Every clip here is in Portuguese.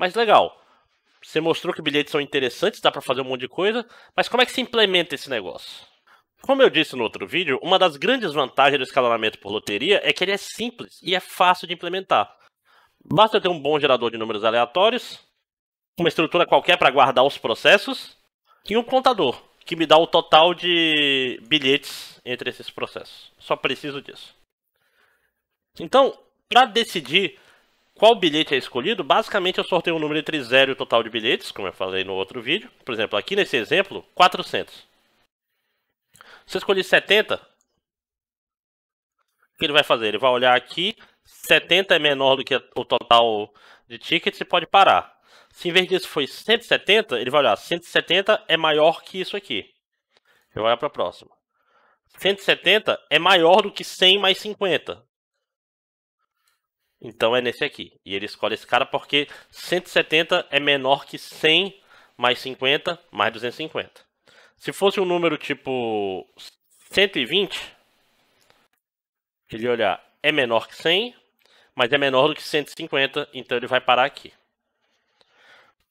Mas legal. Você mostrou que bilhetes são interessantes, dá para fazer um monte de coisa, mas como é que se implementa esse negócio? Como eu disse no outro vídeo, uma das grandes vantagens do escalonamento por loteria é que ele é simples e é fácil de implementar. Basta ter um bom gerador de números aleatórios, uma estrutura qualquer para guardar os processos e um contador, que me dá o total de bilhetes entre esses processos. Só preciso disso. Então, para decidir qual bilhete é escolhido? Basicamente eu sorteio um número entre 0 e o total de bilhetes, como eu falei no outro vídeo. Por exemplo, aqui nesse exemplo, 400. Se eu escolher 70, o que ele vai fazer? Ele vai olhar aqui, 70 é menor do que o total de tickets e pode parar. Se em vez disso foi 170, ele vai olhar, 170 é maior que isso aqui. Eu vou olhar para a próxima. 170 é maior do que 100 mais 50. Então é nesse aqui. E ele escolhe esse cara porque 170 é menor que 100 mais 50 mais 250. Se fosse um número tipo 120, ele olhar é menor que 100, mas é menor do que 150, então ele vai parar aqui.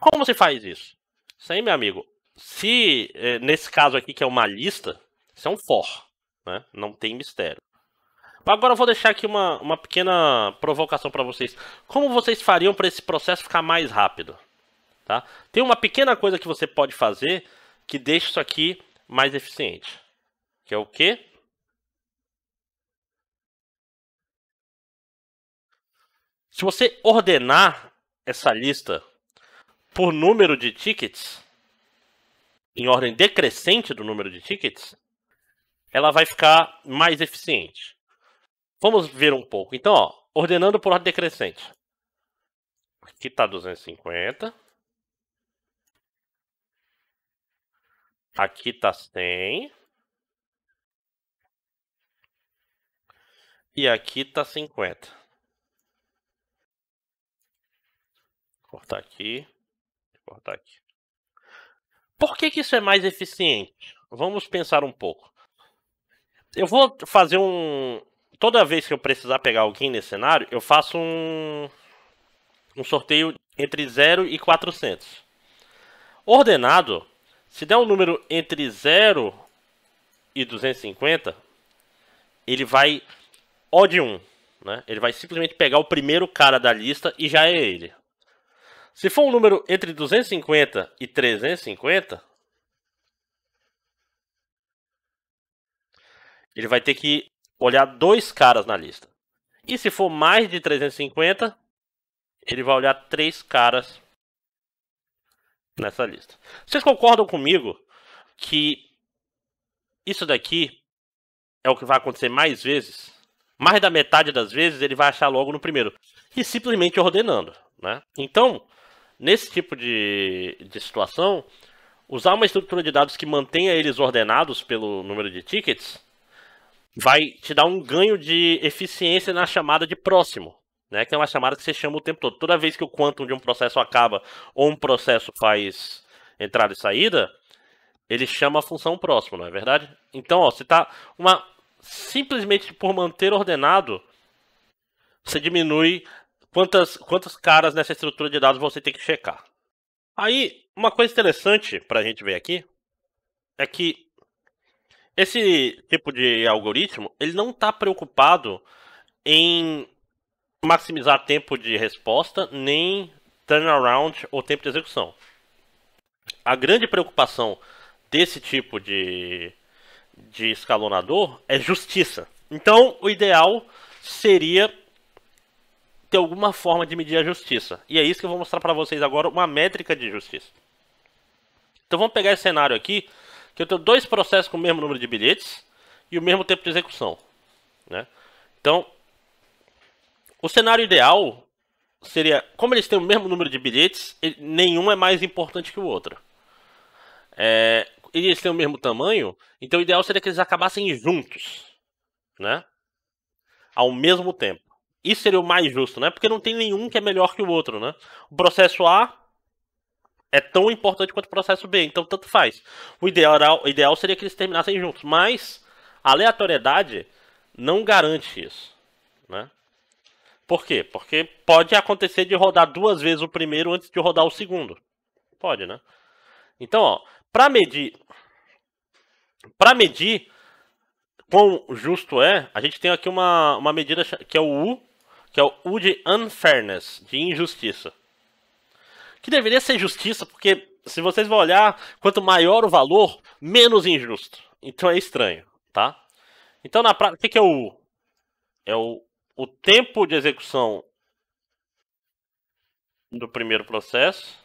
Como se faz isso? Isso aí, meu amigo. Se eh, nesse caso aqui que é uma lista, isso é um for, né? Não tem mistério. Agora eu vou deixar aqui uma, uma pequena provocação para vocês. Como vocês fariam para esse processo ficar mais rápido? Tá? Tem uma pequena coisa que você pode fazer que deixa isso aqui mais eficiente. Que é o quê? Se você ordenar essa lista por número de tickets, em ordem decrescente do número de tickets, ela vai ficar mais eficiente. Vamos ver um pouco. Então, ó, ordenando por ordem decrescente. Aqui está 250. Aqui está 100. E aqui está 50. cortar aqui. cortar aqui. Por que, que isso é mais eficiente? Vamos pensar um pouco. Eu vou fazer um, Toda vez que eu precisar pegar alguém nesse cenário, eu faço um, um sorteio entre 0 e 400. Ordenado, se der um número entre 0 e 250, ele vai O de 1. Né? Ele vai simplesmente pegar o primeiro cara da lista e já é ele. Se for um número entre 250 e 350, ele vai ter que olhar dois caras na lista. E se for mais de 350, ele vai olhar três caras nessa lista. Vocês concordam comigo que isso daqui é o que vai acontecer mais vezes? Mais da metade das vezes ele vai achar logo no primeiro. E simplesmente ordenando. Né? Então, nesse tipo de, de situação, usar uma estrutura de dados que mantenha eles ordenados pelo número de tickets vai te dar um ganho de eficiência na chamada de próximo, né? Que é uma chamada que você chama o tempo todo. Toda vez que o quantum de um processo acaba ou um processo faz entrada e saída, ele chama a função próximo, não é verdade? Então, ó, você tá uma simplesmente por manter ordenado, você diminui quantas quantos caras nessa estrutura de dados você tem que checar. Aí, uma coisa interessante para a gente ver aqui é que esse tipo de algoritmo, ele não está preocupado em maximizar tempo de resposta, nem turnaround ou tempo de execução. A grande preocupação desse tipo de, de escalonador é justiça. Então, o ideal seria ter alguma forma de medir a justiça. E é isso que eu vou mostrar para vocês agora, uma métrica de justiça. Então, vamos pegar esse cenário aqui que eu tenho dois processos com o mesmo número de bilhetes e o mesmo tempo de execução. Né? Então, o cenário ideal seria, como eles têm o mesmo número de bilhetes, nenhum é mais importante que o outro. É, eles têm o mesmo tamanho, então o ideal seria que eles acabassem juntos, né? Ao mesmo tempo. Isso seria o mais justo, né? Porque não tem nenhum que é melhor que o outro, né? O processo A é tão importante quanto o processo B, então tanto faz. O ideal, o ideal seria que eles terminassem juntos, mas a aleatoriedade não garante isso. Né? Por quê? Porque pode acontecer de rodar duas vezes o primeiro antes de rodar o segundo. Pode, né? Então, ó, para medir para medir quão justo é, a gente tem aqui uma, uma medida que é o U, que é o U de unfairness, de injustiça que deveria ser justiça, porque se vocês vão olhar, quanto maior o valor, menos injusto. Então é estranho, tá? Então, na prática, o que, que é o. É o, o tempo de execução do primeiro processo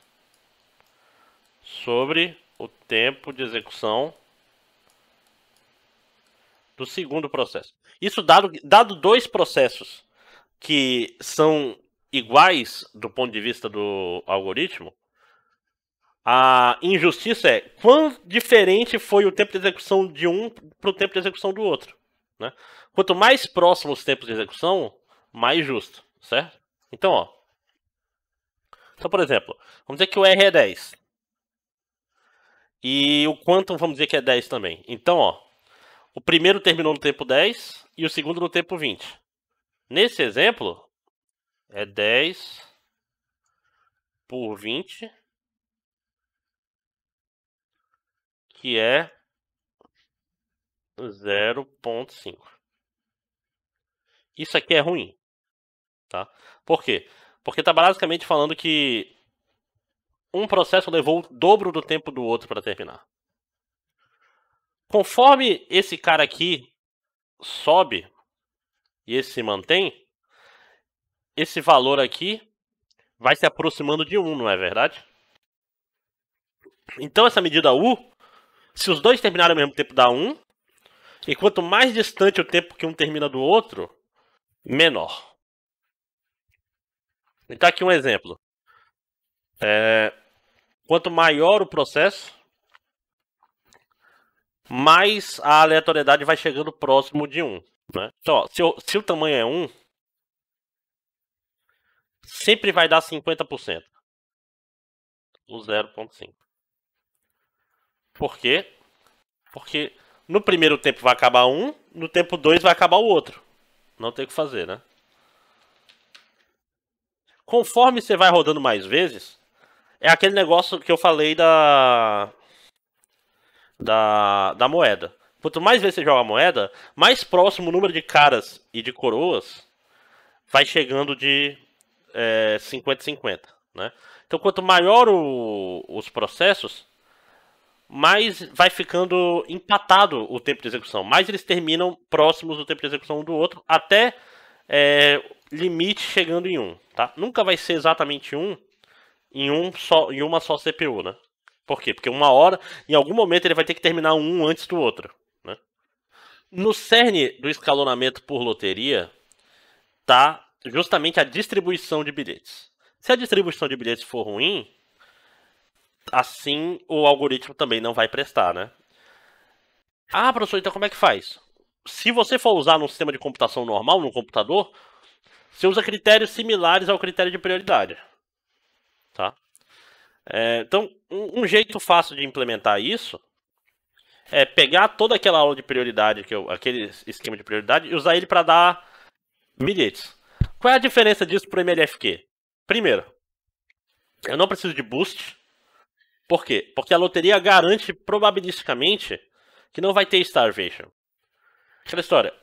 sobre o tempo de execução do segundo processo. Isso dado, dado dois processos que são iguais do ponto de vista do algoritmo, a injustiça é quão diferente foi o tempo de execução de um para o tempo de execução do outro. Né? Quanto mais próximos os tempos de execução, mais justo, certo? Então, ó. Então, por exemplo, vamos dizer que o R é 10. E o quantum vamos dizer que é 10 também. Então, ó, o primeiro terminou no tempo 10 e o segundo no tempo 20. Nesse exemplo, é 10 por 20, que é 0.5. Isso aqui é ruim, tá? Por quê? Porque está basicamente falando que um processo levou o dobro do tempo do outro para terminar. Conforme esse cara aqui sobe e esse se mantém, esse valor aqui vai se aproximando de 1, não é verdade? Então essa medida U, se os dois terminarem ao mesmo tempo dá 1, e quanto mais distante o tempo que um termina do outro, menor. Então aqui um exemplo. É, quanto maior o processo, mais a aleatoriedade vai chegando próximo de 1. Né? Então, ó, se, eu, se o tamanho é 1, sempre vai dar 50%. O 0.5. Por quê? Porque no primeiro tempo vai acabar um, no tempo dois vai acabar o outro. Não tem o que fazer, né? Conforme você vai rodando mais vezes, é aquele negócio que eu falei da da, da moeda. Quanto mais vezes você joga a moeda, mais próximo o número de caras e de coroas vai chegando de 50-50. É, né? Então, quanto maior o, os processos, mais vai ficando empatado o tempo de execução. Mais eles terminam próximos do tempo de execução um do outro, até é, limite chegando em um. Tá? Nunca vai ser exatamente um em, um só, em uma só CPU. Né? Por quê? Porque uma hora, em algum momento, ele vai ter que terminar um antes do outro. Né? No cerne do escalonamento por loteria, tá justamente a distribuição de bilhetes. Se a distribuição de bilhetes for ruim, assim o algoritmo também não vai prestar, né? Ah, professor, então como é que faz? Se você for usar num sistema de computação normal, num computador, você usa critérios similares ao critério de prioridade. Tá? É, então, um, um jeito fácil de implementar isso é pegar toda aquela aula de prioridade, que eu, aquele esquema de prioridade, e usar ele para dar bilhetes. Qual é a diferença disso pro MLFQ? Primeiro, eu não preciso de boost. Por quê? Porque a loteria garante probabilisticamente que não vai ter Starvation. Aquela história.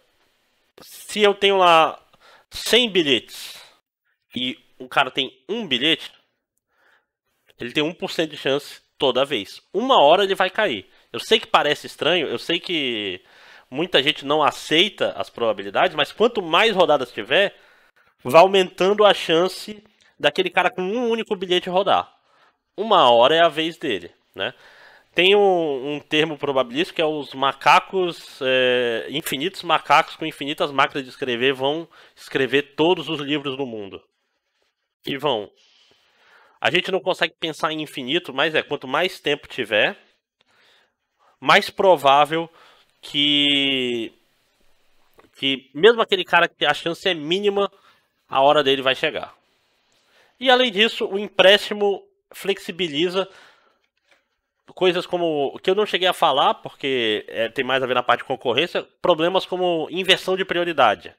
Se eu tenho lá 100 bilhetes e o cara tem um bilhete, ele tem 1% de chance toda vez. Uma hora ele vai cair. Eu sei que parece estranho, eu sei que muita gente não aceita as probabilidades, mas quanto mais rodadas tiver, vai aumentando a chance daquele cara com um único bilhete rodar. Uma hora é a vez dele, né? Tem um, um termo probabilístico que é os macacos, é, infinitos macacos com infinitas máquinas de escrever vão escrever todos os livros do mundo. E vão. A gente não consegue pensar em infinito, mas é quanto mais tempo tiver, mais provável que que mesmo aquele cara que a chance é mínima a hora dele vai chegar. E além disso, o empréstimo flexibiliza coisas como que eu não cheguei a falar porque é, tem mais a ver na parte de concorrência, problemas como inversão de prioridade,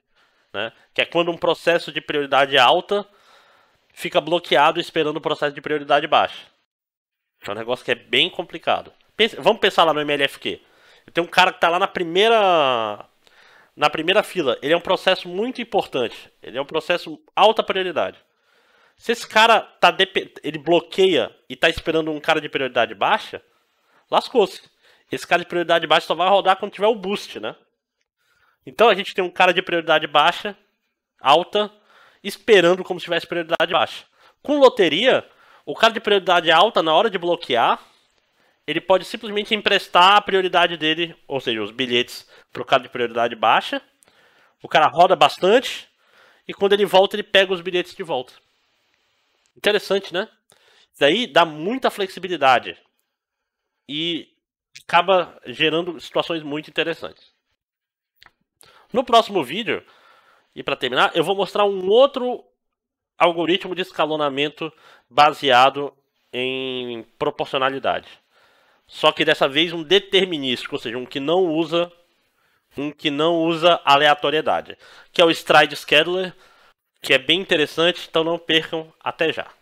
né? Que é quando um processo de prioridade é alta fica bloqueado esperando o processo de prioridade baixa. É um negócio que é bem complicado. Pense, vamos pensar lá no MLFQ. Tem um cara que está lá na primeira na primeira fila, ele é um processo muito importante. Ele é um processo alta prioridade. Se esse cara tá ele bloqueia e tá esperando um cara de prioridade baixa, lascou-se. Esse cara de prioridade baixa só vai rodar quando tiver o boost, né? Então a gente tem um cara de prioridade baixa, alta, esperando como se tivesse prioridade baixa. Com loteria, o cara de prioridade alta, na hora de bloquear, ele pode simplesmente emprestar a prioridade dele, ou seja, os bilhetes para o cara de prioridade baixa. O cara roda bastante e quando ele volta ele pega os bilhetes de volta. Interessante, né? Daí dá muita flexibilidade e acaba gerando situações muito interessantes. No próximo vídeo, e para terminar, eu vou mostrar um outro algoritmo de escalonamento baseado em proporcionalidade só que dessa vez um determinístico, ou seja, um que não usa um que não usa aleatoriedade, que é o Stride Scheduler, que é bem interessante, então não percam, até já.